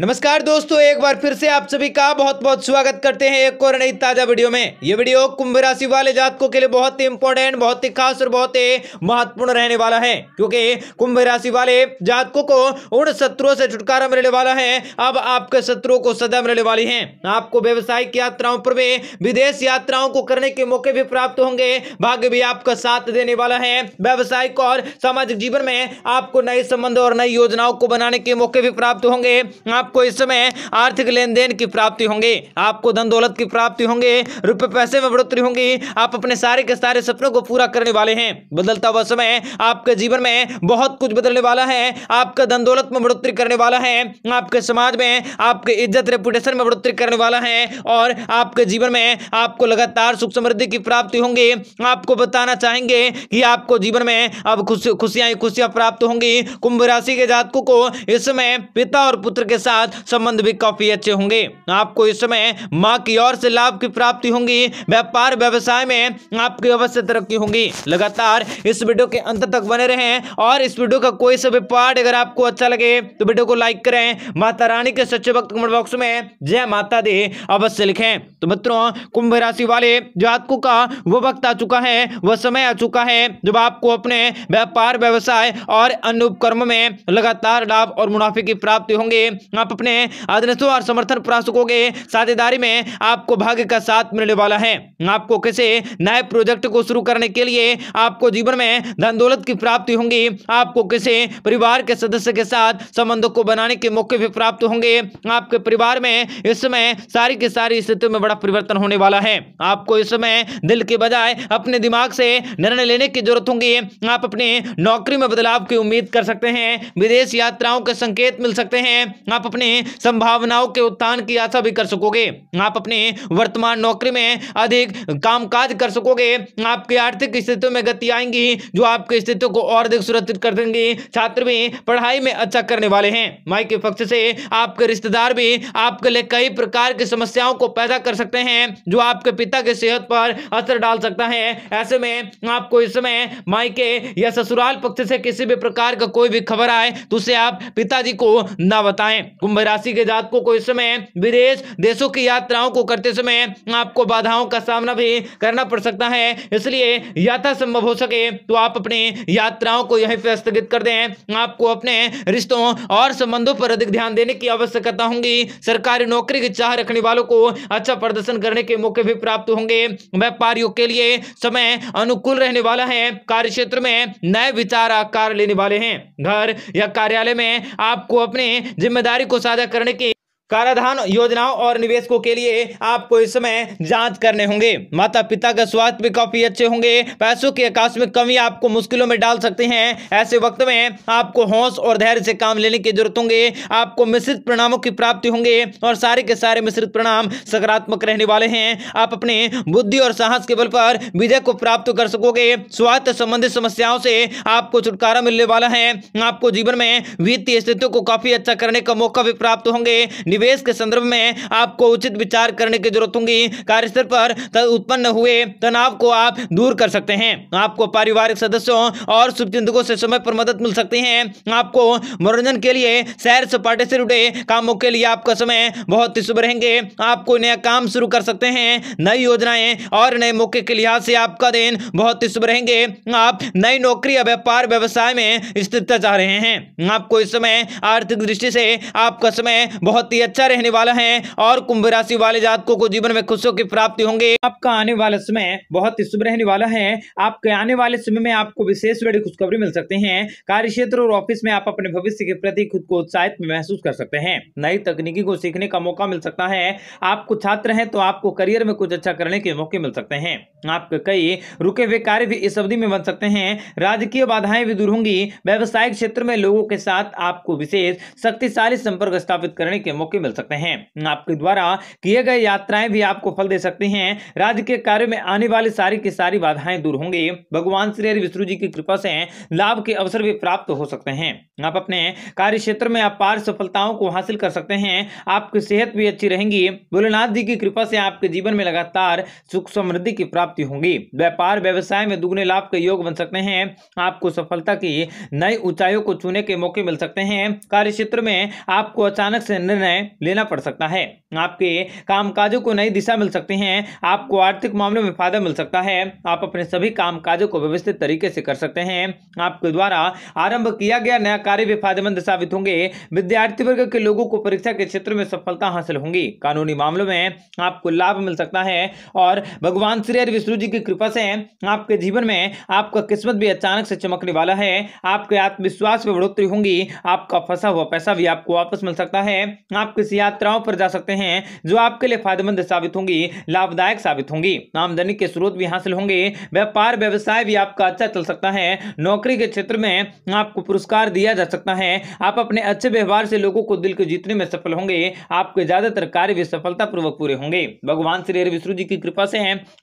नमस्कार दोस्तों एक बार फिर से आप सभी का बहुत बहुत स्वागत करते हैं एक और नई ताजा वीडियो में ये वीडियो कुंभ राशि वाले जातकों के लिए बहुत ही इंपॉर्टेंट बहुत ही खास और बहुत ही महत्वपूर्ण रहने वाला है क्योंकि कुंभ राशि वाले जातकों को उन शत्रुओं से छुटकारा मिलने वाला है अब आपके शत्रुओं को सदा मिलने वाली है आपको व्यवसायिक यात्राओं पर भी विदेश यात्राओं को करने के मौके भी प्राप्त होंगे भाग्य भी आपका साथ देने वाला है व्यावसायिक और सामाजिक जीवन में आपको नए संबंध और नई योजनाओं को बनाने के मौके भी प्राप्त होंगे आपको इस समय आर्थिक लेन देन की प्राप्ति होंगे आपको धन दौलत की प्राप्ति होंगे रुपए पैसे में बढ़ोतरी होंगी आप अपने सारे के सारे सपनों को पूरा करने वाले हैं बदलता हुआ समय आपके जीवन में बहुत कुछ बदलने वाला है आपका धन दौलत में बढ़ोतरी करने वाला है आपके समाज में आपके इज्जत रेपुटेशन में बढ़ोतरी करने वाला है और आपके जीवन में आपको लगातार सुख समृद्धि की प्राप्ति होंगी आपको बताना चाहेंगे कि आपको जीवन में अब खुशियां खुशियां प्राप्त होंगी कुंभ राशि के जातकों को इस समय पिता और पुत्र के साथ साथ संबंध भी काफी अच्छे होंगे आपको इस समय माँ की ओर से लाभ की प्राप्ति होंगी व्यापार व्यवसाय में आपकी अवश्य तरक्की होंगी लगातार इस वीडियो के अंत तक बने रहे और इस वीडियो का कोई सा भी पार्ट अगर आपको अच्छा लगे तो वीडियो को लाइक करें माता रानी के सच्चे वक्त कमेंट बॉक्स में जय माता दे अवश्य लिखें तो मित्रों कुंभ राशि वाले जातकों का वो वक्त आ चुका है वह समय आ चुका है जब आपको अपने व्यापार व्यवसाय और अन्य उपकर्म में लगातार लाभ और मुनाफे की प्राप्ति होंगे आप अपने आदर्शों और समर्थन प्रशासकों के साझेदारी में आपको भाग्य का साथ मिलने वाला है आपको किसी नए प्रोजेक्ट को शुरू करने के लिए आपको जीवन में धन दौलत की प्राप्ति होंगी आपको किसी परिवार के सदस्य के साथ संबंधों को बनाने के मौके भी प्राप्त होंगे आपके परिवार में इस समय सारी की सारी स्थितियों में बड़ा परिवर्तन होने वाला है आपको इस समय दिल के बजाय अपने दिमाग से निर्णय लेने की जरूरत होगी आप अपनी नौकरी में बदलाव की उम्मीद कर सकते हैं विदेश यात्राओं के संकेत मिल सकते हैं आप अपने संभावनाओं के उत्थान की आशा भी कर सकोगे आप अपने वर्तमान नौकरी में अधिक कामकाज कर सकोगे आपकी आर्थिक स्थितियों में गति आएंगी जो आपकी स्थितियों को और अधिक सुरक्षित कर देंगे छात्र भी पढ़ाई में अच्छा करने वाले हैं माई के पक्ष से आपके रिश्तेदार भी आपके लिए कई प्रकार की समस्याओं को पैदा कर सकते हैं जो आपके पिता के सेहत पर असर डाल सकता है ऐसे में आपको इस समय माई के या ससुराल पक्ष से किसी भी प्रकार का कोई भी खबर आए तो उसे आप पिताजी को ना बताएं कुंभ राशि के जात को इस समय विदेश देशों की यात्राओं को करते समय आपको बाधाओं का सामना भी करना पड़ सकता है इसलिए संभव हो सके तो आप अपने यात्राओं को यहीं पर स्थगित कर दें आपको अपने रिश्तों और संबंधों पर अधिक ध्यान देने की आवश्यकता होगी सरकारी नौकरी की चाह रखने वालों को अच्छा प्रदर्शन करने के मौके भी प्राप्त होंगे व्यापारियों के लिए समय अनुकूल रहने वाला है कार्य क्षेत्र में नए विचार आकार लेने वाले हैं घर या कार्यालय में आपको अपनी जिम्मेदारी को को साझा करने के कराधान योजनाओं और निवेशकों के लिए आपको इस समय जांच करने होंगे माता पिता का स्वास्थ्य भी काफी अच्छे होंगे पैसों की आकस्मिक कमी आपको मुश्किलों में डाल सकते हैं ऐसे वक्त में आपको होश और धैर्य से काम लेने की जरूरत होंगे आपको मिश्रित परिणामों की प्राप्ति होंगे और सारे के सारे मिश्रित परिणाम सकारात्मक रहने वाले हैं आप अपने बुद्धि और साहस के बल पर विजय को प्राप्त कर सकोगे स्वास्थ्य संबंधित समस्याओं से आपको छुटकारा मिलने वाला है आपको जीवन में वित्तीय स्थितियों को काफी अच्छा करने का मौका भी प्राप्त होंगे निवेश के संदर्भ में आपको उचित विचार करने की जरूरत होगी कार्यस्थल पर उत्पन्न हुए तनाव को आप दूर कर सकते हैं आपको पारिवारिक सदस्यों और शुभचिंतकों से समय पर मदद मिल सकती है आपको मनोरंजन के लिए सैर सपाटे से जुड़े कामों के लिए आपका समय बहुत ही शुभ रहेंगे आपको नया काम शुरू कर सकते हैं नई योजनाएं और नए मौके के लिहाज से आपका दिन बहुत ही शुभ रहेंगे आप नई नौकरी या व्यापार व्यवसाय में स्थिरता चाह रहे हैं आपको इस समय आर्थिक दृष्टि से आपका समय बहुत ही अच्छा रहने वाला है और कुंभ राशि वाले जातकों को जीवन में खुशियों की प्राप्ति होंगे आपका आने वाला समय बहुत ही शुभ रहने वाला है आपके आने वाले समय में आपको विशेष बड़ी खुशखबरी मिल सकते हैं कार्य क्षेत्र और ऑफिस में आप अपने भविष्य के प्रति खुद को उत्साहित महसूस कर सकते हैं नई तकनीकी को सीखने का मौका मिल सकता है आपको छात्र हैं तो आपको करियर में कुछ अच्छा करने के मौके मिल सकते हैं आपके कई रुके हुए कार्य भी इस अवधि में बन सकते हैं राजकीय बाधाएं भी दूर होंगी व्यवसायिक क्षेत्र में लोगों के साथ आपको विशेष शक्तिशाली संपर्क स्थापित करने के मौके मौके मिल सकते हैं आपके द्वारा किए गए यात्राएं भी आपको फल दे सकती हैं राज्य के कार्य में आने वाली सारी की सारी बाधाएं दूर होंगी भगवान श्री हरि विष्णु जी की कृपा से लाभ के अवसर भी प्राप्त हो सकते हैं आप अपने कार्य क्षेत्र में अपार सफलताओं को हासिल कर सकते हैं आपकी सेहत भी अच्छी रहेंगी भोलेनाथ जी की कृपा से आपके जीवन में लगातार सुख समृद्धि की प्राप्ति होगी व्यापार व्यवसाय में दुगने लाभ के योग बन सकते हैं आपको सफलता की नई ऊंचाइयों को छूने के मौके मिल सकते हैं कार्य क्षेत्र में आपको अचानक से निर्णय लेना पड़ सकता है आपके कामकाजों को नई दिशा मिल सकती है आपको आर्थिक मामले में फायदा मिल सकता है आप अपने सभी कामकाजों को व्यवस्थित तरीके से कर सकते हैं आपके द्वारा आरंभ किया गया नया कार्य भी फायदेमंद साबित होंगे विद्यार्थी वर्ग के लोगों को परीक्षा के क्षेत्र में सफलता हासिल होंगी कानूनी मामलों में आपको लाभ मिल सकता है और भगवान श्री हरि विष्णु जी की कृपा से आपके जीवन में आपका किस्मत भी अचानक से चमकने वाला है आपके आत्मविश्वास में बढ़ोतरी होंगी आपका फंसा हुआ पैसा भी आपको वापस मिल सकता है आप किसी यात्राओं पर जा सकते हैं जो आपके लिए फायदेमंद साबित होंगी लाभदायक साबित होंगी आमदनी के स्रोत भी हासिल होंगे व्यापार व्यवसाय भी आपका अच्छा चल सकता है नौकरी के क्षेत्र में आपको पुरस्कार दिया जा सकता है आप अपने अच्छे व्यवहार से लोगों को दिल को जीतने में सफल होंगे आपके ज्यादातर कार्य भी सफलतापूर्वक पूरे होंगे भगवान श्री विष्णु जी की कृपा से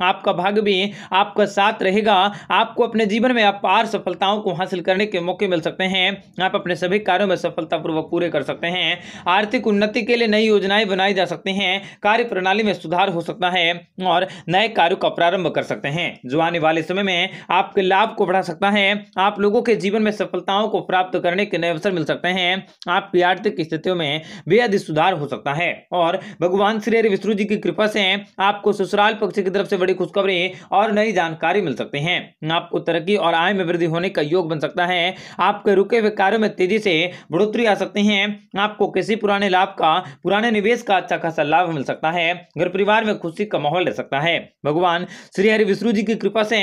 आपका भाग भी आपका साथ रहेगा आपको अपने जीवन में अपार सफलताओं को हासिल करने के मौके मिल सकते हैं आप अपने सभी कार्यों में सफलतापूर्वक पूरे कर सकते हैं आर्थिक उन्नति उन्नति के लिए नई योजनाएं बनाई जा सकती हैं कार्य प्रणाली में सुधार हो सकता है और नए कार्यों का प्रारंभ कर सकते हैं जो आने वाले समय में आपके लाभ को बढ़ा सकता है आप लोगों के जीवन में सफलताओं को प्राप्त करने के नए अवसर मिल सकते हैं आपकी आर्थिक स्थितियों में बेहद सुधार हो सकता है और भगवान श्री विष्णु जी की कृपा से आपको ससुराल पक्ष की तरफ से बड़ी खुशखबरी और नई जानकारी मिल सकती है आपको तरक्की और आय में वृद्धि होने का योग बन सकता है आपके रुके हुए कार्यों में तेजी से बढ़ोतरी आ सकती है आपको किसी पुराने लाभ का अलावा पुराने निवेश का अच्छा खासा लाभ मिल सकता है घर परिवार में खुशी का माहौल रह सकता है भगवान श्री हरि विष्णु जी की कृपा से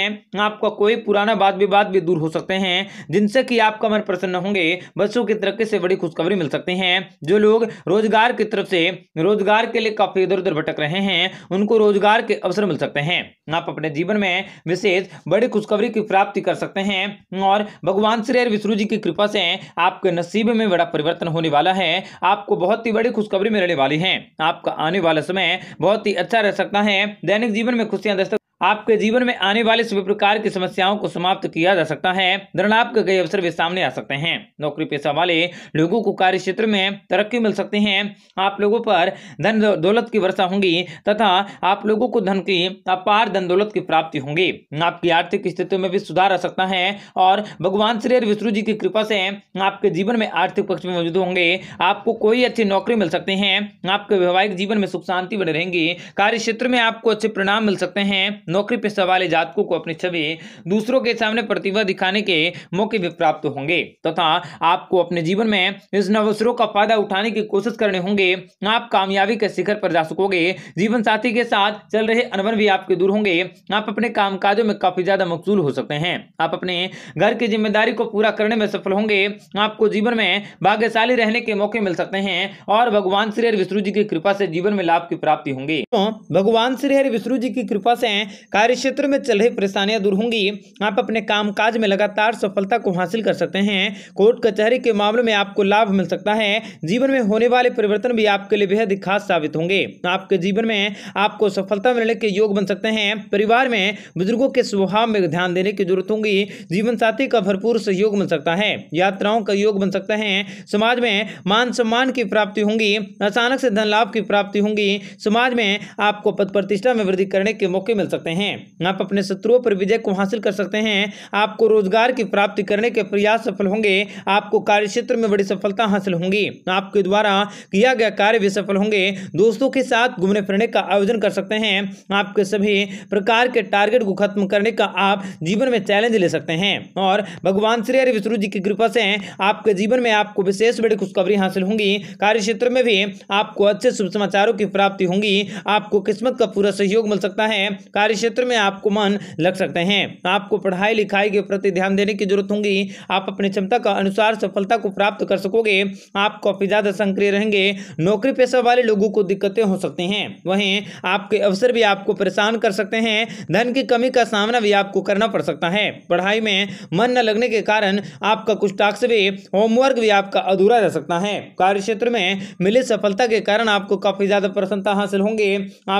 आपका कोई पुराना वाद विवाद भी, भी दूर हो सकते हैं जिनसे कि आपका मन प्रसन्न होंगे बच्चों की तरक्की से बड़ी खुशखबरी मिल सकती है जो लोग रोजगार की तरफ से रोजगार के लिए काफी इधर उधर भटक रहे हैं उनको रोजगार के अवसर मिल सकते हैं आप अपने जीवन में विशेष बड़ी खुशखबरी की प्राप्ति कर सकते हैं और भगवान श्री हरि विष्णु जी की कृपा से आपके नसीब में बड़ा परिवर्तन होने वाला है आपको बहुत ही बड़ी खुशखबरी मिलने वाली है आपका आने वाला समय बहुत ही अच्छा रह सकता है दैनिक जीवन में खुशियां दस्तक आपके जीवन में आने वाले सभी प्रकार की समस्याओं को समाप्त किया जा सकता है धरण आपके कई अवसर भी सामने आ सकते हैं नौकरी पेशा वाले लोगों को कार्य क्षेत्र में तरक्की मिल सकती है आप लोगों पर धन दौलत की वर्षा होंगी तथा आप लोगों को धन की अपार धन दौलत की प्राप्ति होंगी आपकी आर्थिक स्थिति में भी सुधार आ सकता है और भगवान श्री विष्णु जी की कृपा से आपके जीवन में आर्थिक पक्ष में मौजूद होंगे आपको कोई अच्छी नौकरी मिल सकती है आपके वैवाहिक जीवन में सुख शांति बने रहेंगी कार्य क्षेत्र में आपको अच्छे परिणाम मिल सकते हैं नौकरी पेशा वाले जातकों को अपनी छवि दूसरों के सामने प्रतिभा दिखाने के मौके भी प्राप्त होंगे तथा आपको अपने जीवन में इस नवसरों का फायदा उठाने की कोशिश करने होंगे आप कामयाबी के शिखर पर जा सकोगे जीवन साथी के साथ चल रहे अनबन भी आपके दूर होंगे आप अपने कामकाजों में काफी ज्यादा मकसूल हो सकते हैं आप अपने घर की जिम्मेदारी को पूरा करने में सफल होंगे आपको जीवन में भाग्यशाली रहने के मौके मिल सकते हैं और भगवान श्री हरि विष्णु जी की कृपा से जीवन में लाभ की प्राप्ति होंगी तो भगवान श्री हरि विष्णु जी की कृपा से कार्य क्षेत्र में चल रही परेशानियां दूर होंगी आप अपने कामकाज में लगातार सफलता को हासिल कर सकते हैं कोर्ट कचहरी के मामले में आपको लाभ मिल सकता है जीवन में होने वाले परिवर्तन भी आपके लिए बेहद खास साबित होंगे आपके जीवन में आपको सफलता मिलने के योग बन सकते हैं परिवार में बुजुर्गों के स्वभाव में ध्यान देने की जरूरत होंगी जीवन साथी का भरपूर सहयोग मिल सकता है यात्राओं का योग बन सकते हैं समाज में मान सम्मान की प्राप्ति होंगी अचानक से धन लाभ की प्राप्ति होंगी समाज में आपको पद प्रतिष्ठा में वृद्धि करने के मौके मिल सकते हैं सकते हैं आप अपने शत्रुओं पर विजय को हासिल कर सकते हैं आपको रोजगार की प्राप्ति करने के प्रयास सफल होंगे आपको कार्य क्षेत्र में बड़ी सफलता हासिल होंगी आपके द्वारा किया गया कार्य भी सफल होंगे दोस्तों के साथ घूमने फिरने का आयोजन कर सकते हैं आपके सभी प्रकार के टारगेट को खत्म करने का आप जीवन में चैलेंज ले सकते हैं और भगवान श्री हरि विष्णु जी की कृपा से आपके जीवन में आपको विशेष बड़ी खुशखबरी हासिल होंगी कार्य क्षेत्र में भी आपको अच्छे शुभ समाचारों की प्राप्ति होंगी आपको किस्मत का पूरा सहयोग मिल सकता है कार्य क्षेत्र में आपको मन लग सकते हैं आपको पढ़ाई लिखाई के प्रति ध्यान देने की जरूरत होगी आप अपनी क्षमता का अनुसार सफलता को प्राप्त कर सकोगे आप काफी ज्यादा सक्रिय रहेंगे नौकरी पेशा वाले लोगों को दिक्कतें हो सकती हैं वहीं आपके अवसर भी आपको परेशान कर सकते हैं धन की कमी का सामना भी आपको करना पड़ सकता है पढ़ाई में मन न लगने के कारण आपका कुछ टास्क भी होमवर्क भी आपका अधूरा रह सकता है कार्य क्षेत्र में मिली सफलता के कारण आपको काफी ज्यादा प्रसन्नता हासिल होंगे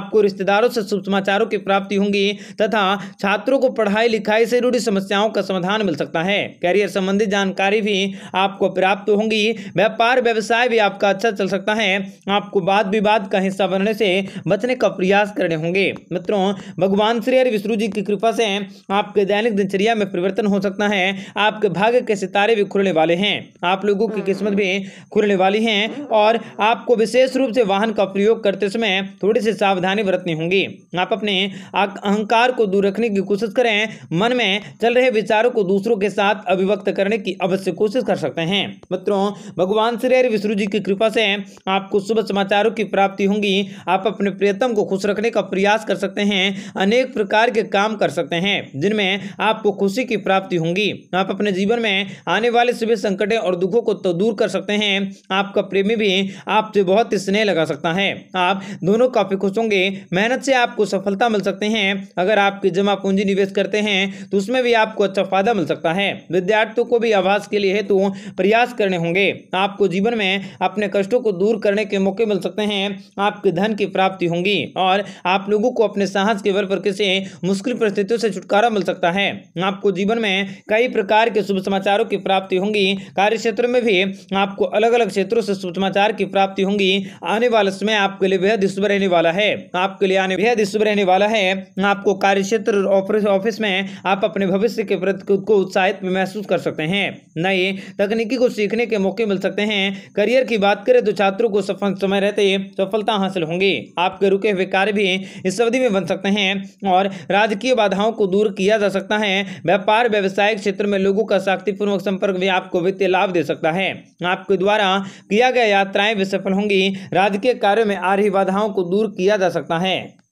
आपको रिश्तेदारों से शुभ समाचारों की प्राप्ति होंगी होंगी तथा छात्रों को पढ़ाई लिखाई से जुड़ी समस्याओं का समाधान मिल सकता है करियर संबंधी जानकारी भी आपको प्राप्त होंगी व्यापार व्यवसाय भी आपका अच्छा चल सकता है आपको वाद विवाद का हिस्सा बनने से बचने का प्रयास करने होंगे मित्रों भगवान श्री हरि विष्णु जी की कृपा से आपके दैनिक दिनचर्या में परिवर्तन हो सकता है आपके भाग्य के सितारे भी खुलने वाले हैं आप लोगों की किस्मत भी खुलने वाली है और आपको विशेष रूप से वाहन का प्रयोग करते समय थोड़ी सी सावधानी बरतनी होगी आप अपने अहंकार को दूर रखने की कोशिश करें मन में चल रहे विचारों को दूसरों के साथ अभिव्यक्त करने की अवश्य कोशिश कर सकते हैं मित्रों भगवान श्री हरि विष्णु जी की कृपा से आपको शुभ समाचारों की प्राप्ति होगी आप अपने प्रियतम को खुश रखने का प्रयास कर सकते हैं अनेक प्रकार के काम कर सकते हैं जिनमें आपको खुशी की प्राप्ति होंगी आप अपने जीवन में आने वाले सभी संकटों और दुखों को तो दूर कर सकते हैं आपका प्रेमी भी आपसे बहुत स्नेह लगा सकता है आप दोनों काफी खुश होंगे मेहनत से आपको सफलता मिल सकते हैं हैं अगर आप जमा पूंजी निवेश करते हैं तो उसमें भी आपको अच्छा फायदा मिल सकता है विद्यार्थियों को भी आवास के लिए हेतु तो प्रयास करने होंगे आपको जीवन में अपने कष्टों को दूर करने के मौके मिल सकते हैं आपके धन की प्राप्ति होंगी और आप लोगों को अपने साहस के बल पर किसी मुश्किल परिस्थितियों से छुटकारा मिल सकता है आपको जीवन में कई प्रकार के शुभ समाचारों की प्राप्ति होंगी कार्य क्षेत्र में भी आपको अलग अलग क्षेत्रों से शुभ समाचार की प्राप्ति होंगी आने वाले समय आपके लिए बेहद शुभ रहने वाला है आपके लिए आने बेहद शुभ रहने वाला है आपको कार्य क्षेत्र ऑफिस में आप अपने भविष्य के प्रति खुद को उत्साहित महसूस कर सकते हैं नए तकनीकी को सीखने के मौके मिल सकते हैं करियर की बात करें तो छात्रों को सफल समय रहते सफलता हासिल होंगी आपके रुके हुए कार्य भी इस अवधि में बन सकते हैं और राजकीय बाधाओं को दूर किया जा सकता है व्यापार व्यवसायिक क्षेत्र में लोगों का शक्तिपूर्वक संपर्क भी आपको वित्तीय लाभ दे सकता है आपके द्वारा किया गया यात्राएं भी सफल होंगी राजकीय कार्यों में आ रही बाधाओं को दूर किया जा सकता है